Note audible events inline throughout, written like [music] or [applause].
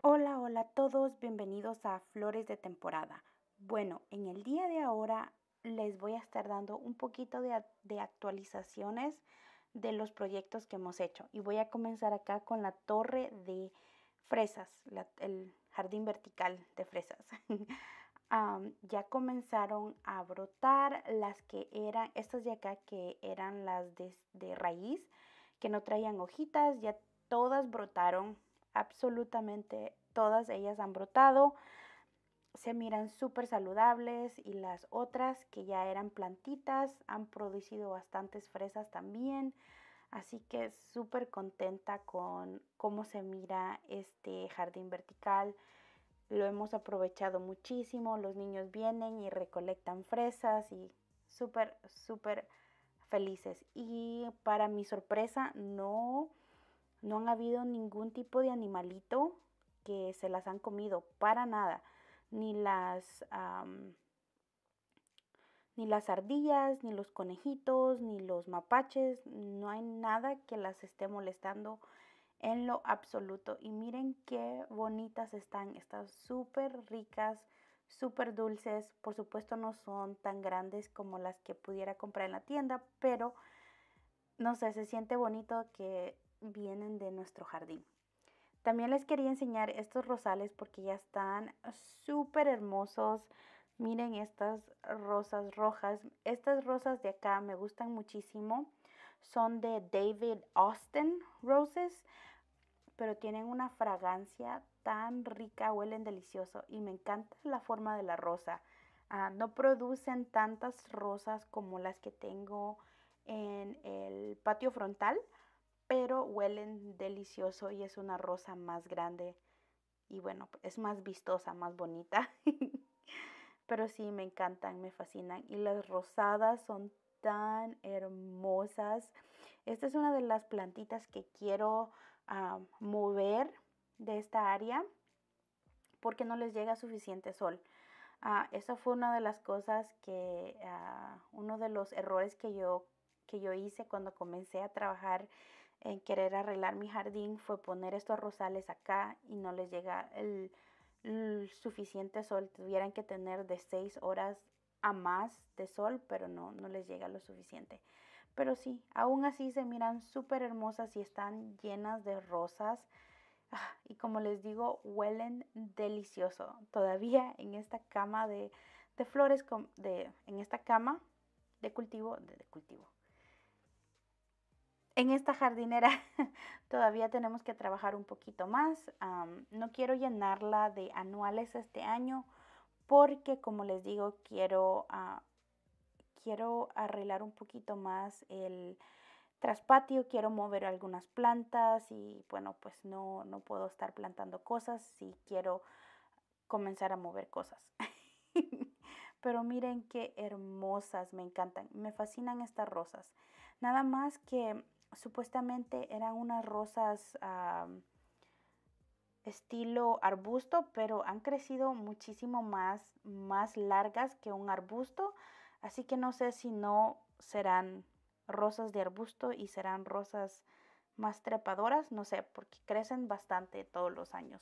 Hola, hola a todos, bienvenidos a Flores de temporada. Bueno, en el día de ahora les voy a estar dando un poquito de, actualizaciones de los proyectos que hemos hecho. Y voy a comenzar acá con la torre de fresas, el jardín vertical de fresas. [laughs] ya comenzaron a brotar las que eran, estas de acá que eran las de raíz, que no traían hojitas, ya todas brotaron absolutamente todas ellas han brotado, se miran súper saludables y las otras que ya eran plantitas han producido bastantes fresas también. Así que súper contenta con cómo se mira este jardín vertical. Lo hemos aprovechado muchísimo. Los niños vienen y recolectan fresas y súper, súper felices. Y para mi sorpresa no no han habido ningún tipo de animalito que se las han comido, para nada. Ni las, ni las ardillas, ni los conejitos, ni los mapaches, no hay nada que las esté molestando en lo absoluto. Y miren qué bonitas están, están súper ricas, súper dulces. Por supuesto no son tan grandes como las que pudiera comprar en la tienda, pero no sé, se siente bonito que vienen de nuestro jardín. También les quería enseñar estos rosales porque ya están súper hermosos. Miren estas rosas rojas. Estas rosas de acá me gustan muchísimo. Son de David Austin Roses, pero tienen una fragancia tan rica, huelen delicioso y me encanta la forma de la rosa. Ah, no producen tantas rosas como las que tengo en el patio frontal, pero huelen delicioso y es una rosa más grande y bueno, es más vistosa, más bonita. [laughs] pero sí, me encantan, me fascinan y las rosadas son tan hermosas. Esta es una de las plantitas que quiero ah, mover de esta área porque no les llega suficiente sol. Ah, esa fue una de las cosas que, ah, uno de los errores que yo que yo hice cuando comencé a trabajar en querer arreglar mi jardín fue poner estos rosales acá y no les llega el, suficiente sol. Tuvieran que tener de seis horas a más de sol, pero no, no les llega lo suficiente. Pero sí, aún así se miran súper hermosas y están llenas de rosas. Ah, y como les digo, huelen delicioso. Todavía en esta cama de, flores, de, en esta cama de cultivo, de cultivo, en esta jardinera [laughs] todavía tenemos que trabajar un poquito más. no quiero llenarla de anuales este año porque, como les digo, quiero, ah, quiero arreglar un poquito más el traspatio, quiero mover algunas plantas y bueno, pues no, no puedo estar plantando cosas si quiero comenzar a mover cosas. [laughs] Pero miren qué hermosas, me encantan, me fascinan estas rosas. Nada más que supuestamente eran unas rosas ah, estilo arbusto, pero han crecido muchísimo más, más largas que un arbusto, así que no sé si no serán rosas de arbusto y serán rosas más trepadoras, no sé, porque crecen bastante todos los años.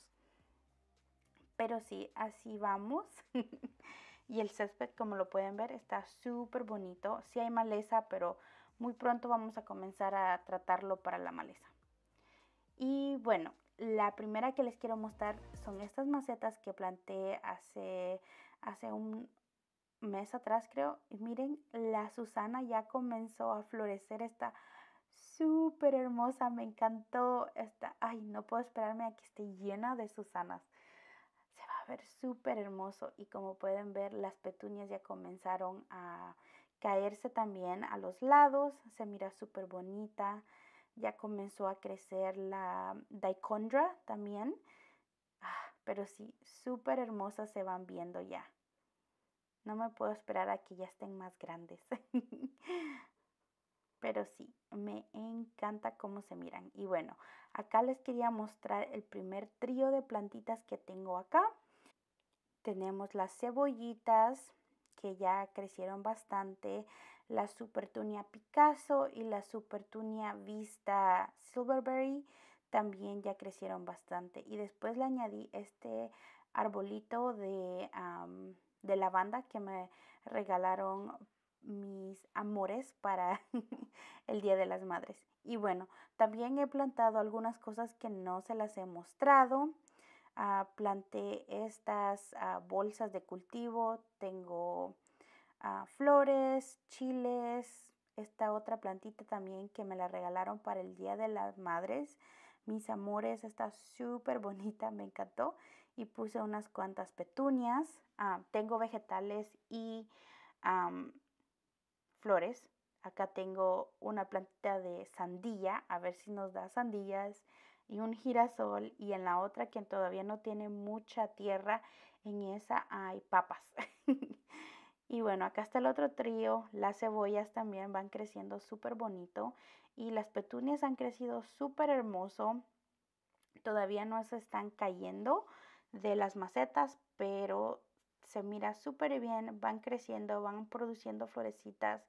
Pero sí, así vamos. [laughs] y el césped, como lo pueden ver, está súper bonito. Sí hay maleza, pero muy pronto vamos a comenzar a tratarlo para la maleza. Y bueno, la primera que les quiero mostrar son estas macetas que planté hace, hace un mes atrás creo. Y miren, la Susana ya comenzó a florecer, está súper hermosa, me encantó. esta. ay, no puedo esperarme a que esté llena de Susanas. Se va a ver súper hermoso y como pueden ver las petunias ya comenzaron a caerse también a los lados, se mira súper bonita. Ya comenzó a crecer la Dichondra también. Ah, pero sí, súper hermosas se van viendo ya. No me puedo esperar a que ya estén más grandes. [laughs] pero sí, me encanta cómo se miran. Y bueno, acá les quería mostrar el primer trío de plantitas que tengo acá. Tenemos las cebollitas, que ya crecieron bastante, la Supertunia Picasso y la Supertunia Vista Silverberry también ya crecieron bastante. Y después le añadí este arbolito de, la de lavanda que me regalaron mis amores para [laughs] el Día de las Madres. Y bueno, también he plantado algunas cosas que no se las he mostrado. Ah, planté estas ah, bolsas de cultivo, tengo ah, flores, chiles, esta otra plantita también que me la regalaron para el Día de las Madres. Mis amores, está súper bonita, me encantó. Y puse unas cuantas petunias. tengo vegetales y flores. Acá tengo una plantita de sandía, a ver si nos da sandillas y un girasol y en la otra quien todavía no tiene mucha tierra, en esa hay papas. [laughs] y bueno, acá está el otro trío, las cebollas también van creciendo súper bonito y las petunias han crecido súper hermoso. Todavía no se están cayendo de las macetas, pero se mira súper bien, van creciendo, van produciendo florecitas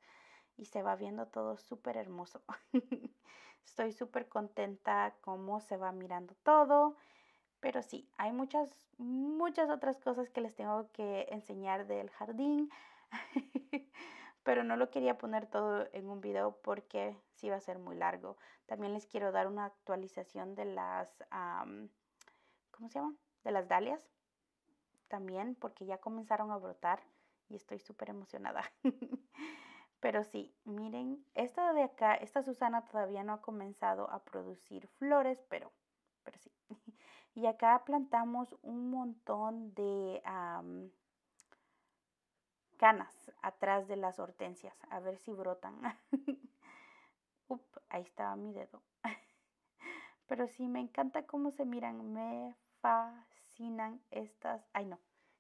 y se va viendo todo súper hermoso. [laughs] Estoy súper contenta cómo se va mirando todo. Pero sí, hay muchas, muchas otras cosas que les tengo que enseñar del jardín. [laughs] pero no lo quería poner todo en un video porque sí va a ser muy largo. También les quiero dar una actualización de las, ¿cómo se llama? De las dalias. También porque ya comenzaron a brotar y estoy súper emocionada. [laughs] Pero sí, miren, esta de acá, esta Susana todavía no ha comenzado a producir flores, pero, pero sí. [laughs] Y acá plantamos un montón de canas atrás de las hortensias, a ver si brotan. [laughs] Up, ahí estaba mi dedo. [laughs] Pero sí, me encanta cómo se miran, me fascinan estas... Ay no,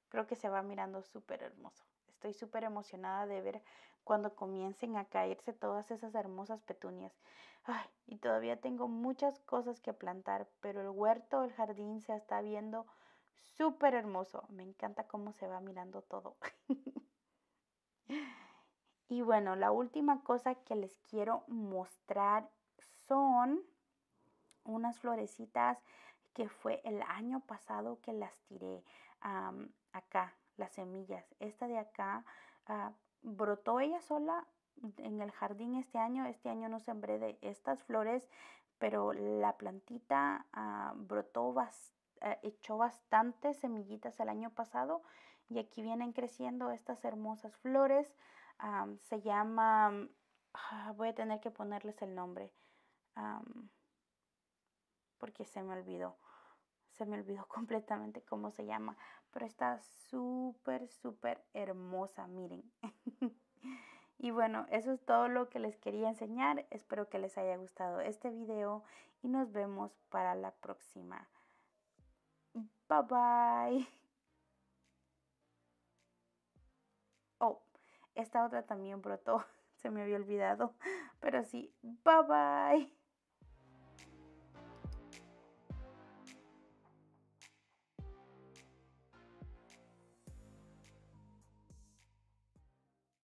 creo que se va mirando súper hermoso. Estoy súper emocionada de ver cuando comiencen a caerse todas esas hermosas petunias. y todavía tengo muchas cosas que plantar, pero el huerto, el jardín se está viendo súper hermoso. Me encanta cómo se va mirando todo. [laughs] y bueno, la última cosa que les quiero mostrar son unas florecitas que fue el año pasado que las tiré acá, las semillas. Esta de acá ah, brotó ella sola en el jardín este año. Este año no sembré de estas flores, pero la plantita ah, brotó eh, echó bastantes semillitas el año pasado y aquí vienen creciendo estas hermosas flores. se llama, ah, voy a tener que ponerles el nombre porque se me olvidó, se me olvidó [laughs] completamente cómo se llama, pero está súper, súper hermosa, miren. [laughs] Y bueno, eso es todo lo que les quería enseñar. Espero que les haya gustado este video y nos vemos para la próxima. Bye bye. [laughs] Oh, esta otra también brotó. [laughs] Se me había olvidado. Pero sí, bye bye.